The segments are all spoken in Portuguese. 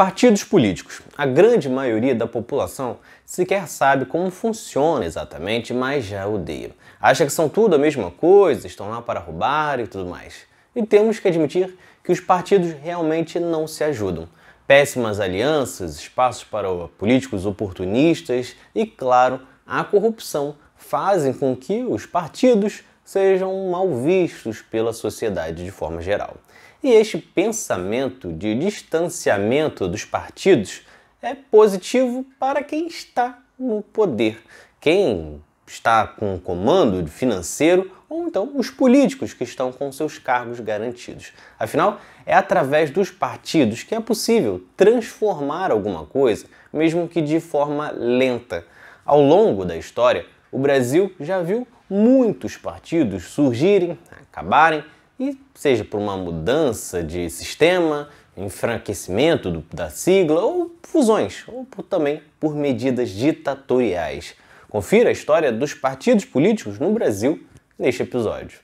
Partidos políticos. A grande maioria da população sequer sabe como funciona exatamente, mas já odeia. Acha que são tudo a mesma coisa, estão lá para roubar e tudo mais. E temos que admitir que os partidos realmente não se ajudam. Péssimas alianças, espaços para políticos oportunistas e, claro, a corrupção fazem com que os partidos sejam mal vistos pela sociedade de forma geral. E este pensamento de distanciamento dos partidos é positivo para quem está no poder, quem está com o comando financeiro ou então os políticos que estão com seus cargos garantidos. Afinal, é através dos partidos que é possível transformar alguma coisa, mesmo que de forma lenta. Ao longo da história, o Brasil já viu muitos partidos surgirem, acabarem, e seja por uma mudança de sistema, enfraquecimento do, da sigla, ou fusões, ou por, também por medidas ditatoriais. Confira a história dos partidos políticos no Brasil neste episódio.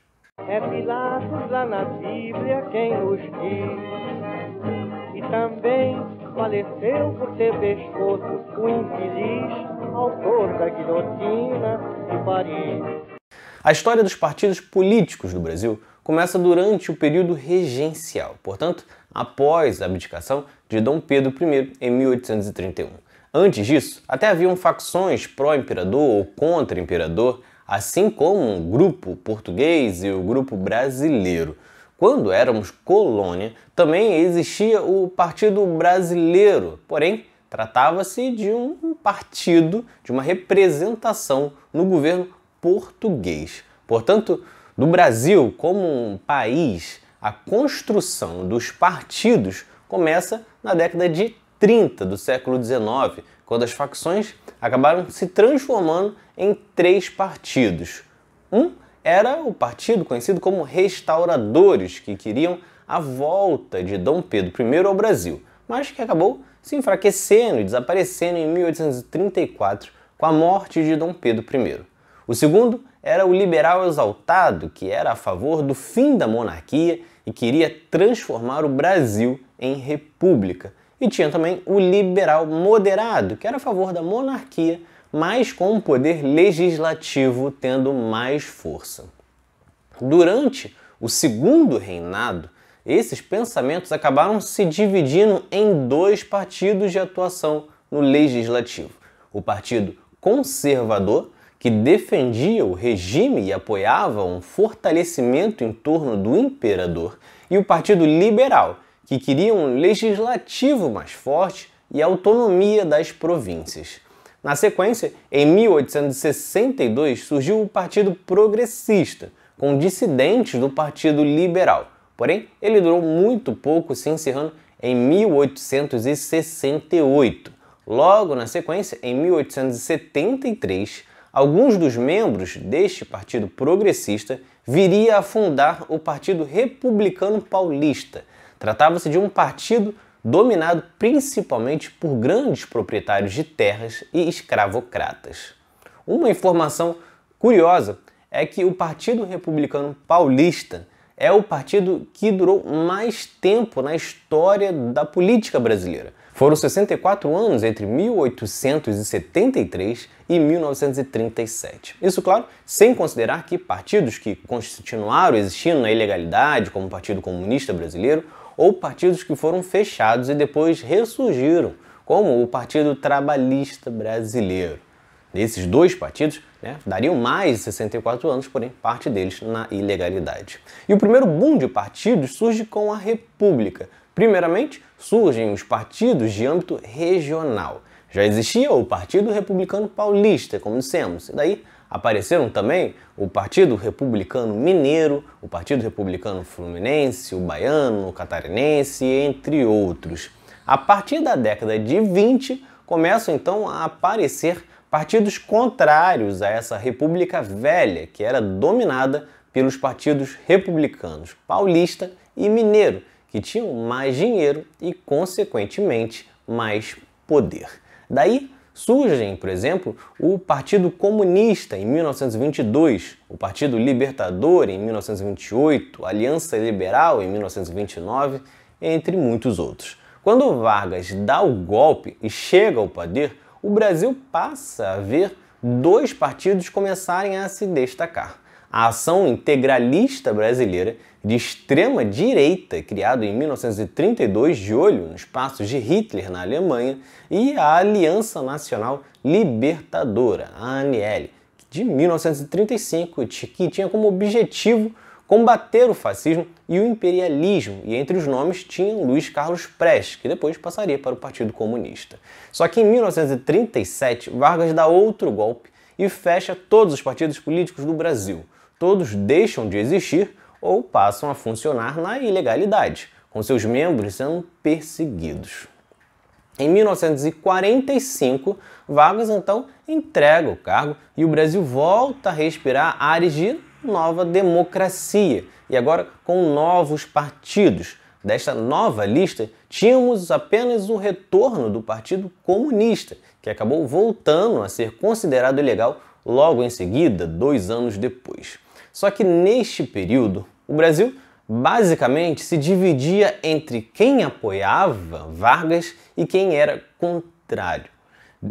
É Pilatos lá na Bíblia quem nos diz, e também faleceu por ter pescoço o infeliz autor da guilhotina de Paris. A história dos partidos políticos do Brasil começa durante o período regencial, portanto, após a abdicação de Dom Pedro I em 1831. Antes disso, até haviam facções pró-imperador ou contra-imperador, assim como o grupo português e o grupo brasileiro. Quando éramos colônia, também existia o Partido Brasileiro, porém, tratava-se de um partido, de uma representação no governo português. Portanto, no Brasil, como um país, a construção dos partidos começa na década de 30 do século 19, quando as facções acabaram se transformando em três partidos. Um era o partido conhecido como Restauradores, que queriam a volta de Dom Pedro I ao Brasil, mas que acabou se enfraquecendo e desaparecendo em 1834 com a morte de Dom Pedro I. O segundo era o liberal exaltado, que era a favor do fim da monarquia e queria transformar o Brasil em república. E tinha também o liberal moderado, que era a favor da monarquia, mas com o poder legislativo tendo mais força. Durante o segundo reinado, esses pensamentos acabaram se dividindo em dois partidos de atuação no legislativo: o Partido Conservador, que defendia o regime e apoiava um fortalecimento em torno do imperador, e o Partido Liberal, que queria um legislativo mais forte e autonomia das províncias. Na sequência, em 1862, surgiu o Partido Progressista, com dissidentes do Partido Liberal. Porém, ele durou muito pouco, se encerrando em 1868. Logo na sequência, em 1873, alguns dos membros deste partido progressista viria a fundar o Partido Republicano Paulista. Tratava-se de um partido dominado principalmente por grandes proprietários de terras e escravocratas. Uma informação curiosa é que o Partido Republicano Paulista é o partido que durou mais tempo na história da política brasileira. Foram 64 anos entre 1873 e 1937. Isso, claro, sem considerar que partidos que continuaram existindo na ilegalidade, como o Partido Comunista Brasileiro, ou partidos que foram fechados e depois ressurgiram, como o Partido Trabalhista Brasileiro. Esses dois partidos né, dariam mais de 64 anos, porém parte deles na ilegalidade. E o primeiro boom de partidos surge com a República. Primeiramente, surgem os partidos de âmbito regional. Já existia o Partido Republicano Paulista, como dissemos, e daí apareceram também o Partido Republicano Mineiro, o Partido Republicano Fluminense, o Baiano, o Catarinense, entre outros. A partir da década de 20, começam então a aparecer partidos contrários a essa República Velha, que era dominada pelos partidos republicanos paulista e mineiro, que tinham mais dinheiro e, consequentemente, mais poder. Daí surgem, por exemplo, o Partido Comunista em 1922, o Partido Libertador em 1928, a Aliança Liberal em 1929, entre muitos outros. Quando Vargas dá o golpe e chega ao poder, o Brasil passa a ver dois partidos começarem a se destacar. A Ação Integralista Brasileira, de extrema direita, criado em 1932, de olho nos passos de Hitler na Alemanha, e a Aliança Nacional Libertadora, a ANL, de 1935, que tinha como objetivo combater o fascismo e o imperialismo, e entre os nomes tinha Luiz Carlos Prestes, que depois passaria para o Partido Comunista. Só que em 1937, Vargas dá outro golpe e fecha todos os partidos políticos do Brasil. Todos deixam de existir ou passam a funcionar na ilegalidade, com seus membros sendo perseguidos. Em 1945, Vargas então entrega o cargo e o Brasil volta a respirar ares de nova democracia e agora com novos partidos. Desta nova lista, tínhamos apenas o retorno do Partido Comunista, que acabou voltando a ser considerado ilegal logo em seguida, dois anos depois. Só que neste período, o Brasil basicamente se dividia entre quem apoiava Vargas e quem era contrário.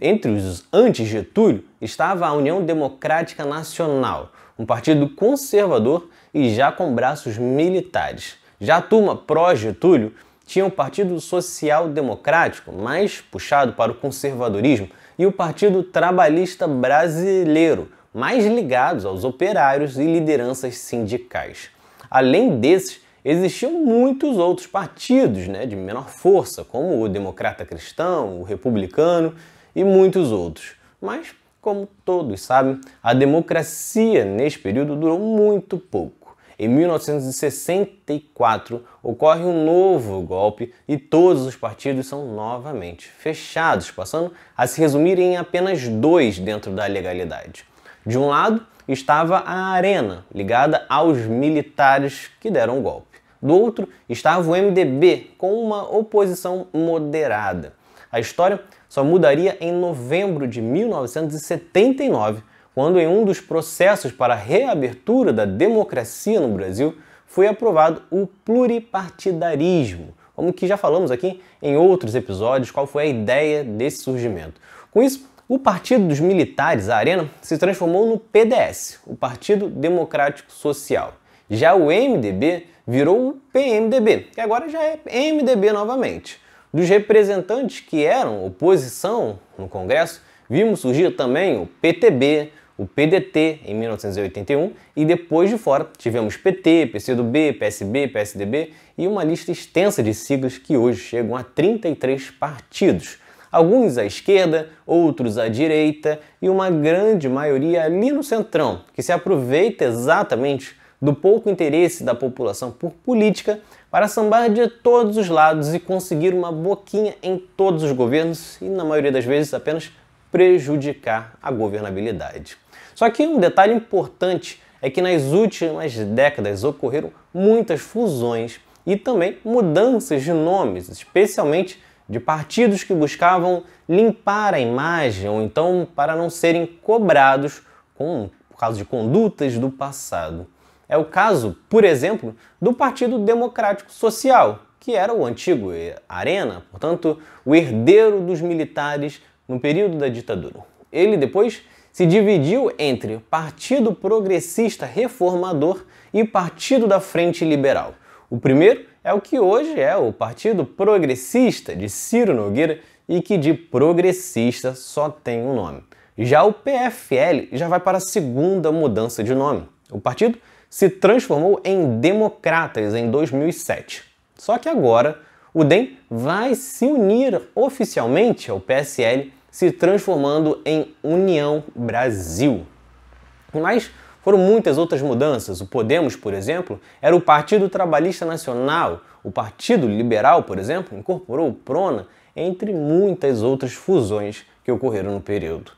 Entre os anti-Getúlio estava a União Democrática Nacional, um partido conservador e já com braços militares. Já a turma pró-Getúlio tinha o um Partido Social Democrático, mais puxado para o conservadorismo, e o Partido Trabalhista Brasileiro, mais ligados aos operários e lideranças sindicais. Além desses, existiam muitos outros partidos né, de menor força, como o Democrata Cristão, o Republicano e muitos outros. Mas como todos sabem, a democracia neste período durou muito pouco. Em 1964 ocorre um novo golpe e todos os partidos são novamente fechados, passando a se resumir em apenas dois dentro da legalidade. De um lado estava a Arena, ligada aos militares que deram o golpe. Do outro estava o MDB, com uma oposição moderada. A história só mudaria em novembro de 1979, quando, em um dos processos para a reabertura da democracia no Brasil, foi aprovado o pluripartidarismo, como que já falamos aqui em outros episódios, qual foi a ideia desse surgimento. Com isso, o Partido dos Militares, a Arena, se transformou no PDS, o Partido Democrático Social. Já o MDB virou o PMDB, que agora já é MDB novamente. Dos representantes que eram oposição no Congresso, vimos surgir também o PTB, o PDT em 1981 e depois de fora tivemos PT, PCdoB, PSB, PSDB e uma lista extensa de siglas que hoje chegam a 33 partidos. Alguns à esquerda, outros à direita e uma grande maioria ali no centrão, que se aproveita exatamente do pouco interesse da população por política para sambar de todos os lados e conseguir uma boquinha em todos os governos e, na maioria das vezes, apenas prejudicar a governabilidade. Só que um detalhe importante é que nas últimas décadas ocorreram muitas fusões e também mudanças de nomes, especialmente de partidos que buscavam limpar a imagem ou então para não serem cobrados com, por causa de condutas do passado. É o caso, por exemplo, do Partido Democrático Social, que era o antigo Arena, portanto, o herdeiro dos militares no período da ditadura. Ele depois se dividiu entre Partido Progressista Reformador e Partido da Frente Liberal. O primeiro é o que hoje é o Partido Progressista de Ciro Nogueira e que de progressista só tem um nome. Já o PFL já vai para a segunda mudança de nome. O partido se transformou em Democratas em 2007. Só que agora o DEM vai se unir oficialmente ao PSL, se transformando em União Brasil. Mas foram muitas outras mudanças. O Podemos, por exemplo, era o Partido Trabalhista Nacional, o Partido Liberal, por exemplo, incorporou o PRONA, entre muitas outras fusões que ocorreram no período.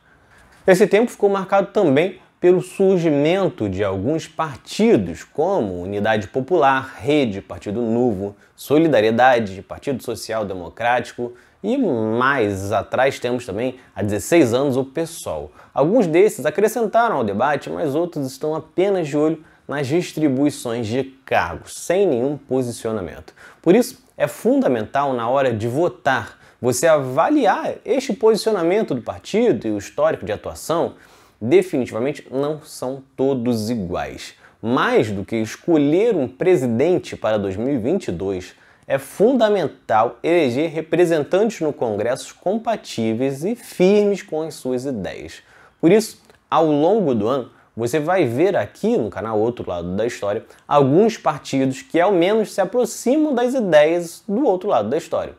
Esse tempo ficou marcado também pelo surgimento de alguns partidos, como Unidade Popular, Rede, Partido Novo, Solidariedade, Partido Social Democrático e mais atrás temos também, há 16 anos, o PSOL. Alguns desses acrescentaram ao debate, mas outros estão apenas de olho nas distribuições de cargos, sem nenhum posicionamento. Por isso, é fundamental na hora de votar você avaliar este posicionamento do partido e o histórico de atuação definitivamente não são todos iguais. Mais do que escolher um presidente para 2022, é fundamental eleger representantes no Congresso compatíveis e firmes com as suas ideias. Por isso, ao longo do ano, você vai ver aqui no canal Outro Lado da História alguns partidos que ao menos se aproximam das ideias do outro lado da história.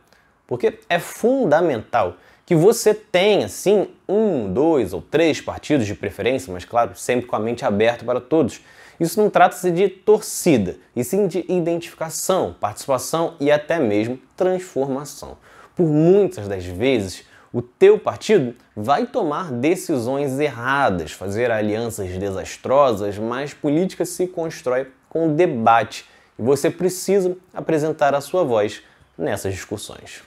Porque é fundamental que você tenha, sim, um, dois ou três partidos de preferência, mas claro, sempre com a mente aberta para todos. Isso não trata-se de torcida, e sim de identificação, participação e até mesmo transformação. Por muitas das vezes, o teu partido vai tomar decisões erradas, fazer alianças desastrosas, mas política se constrói com debate e você precisa apresentar a sua voz nessas discussões.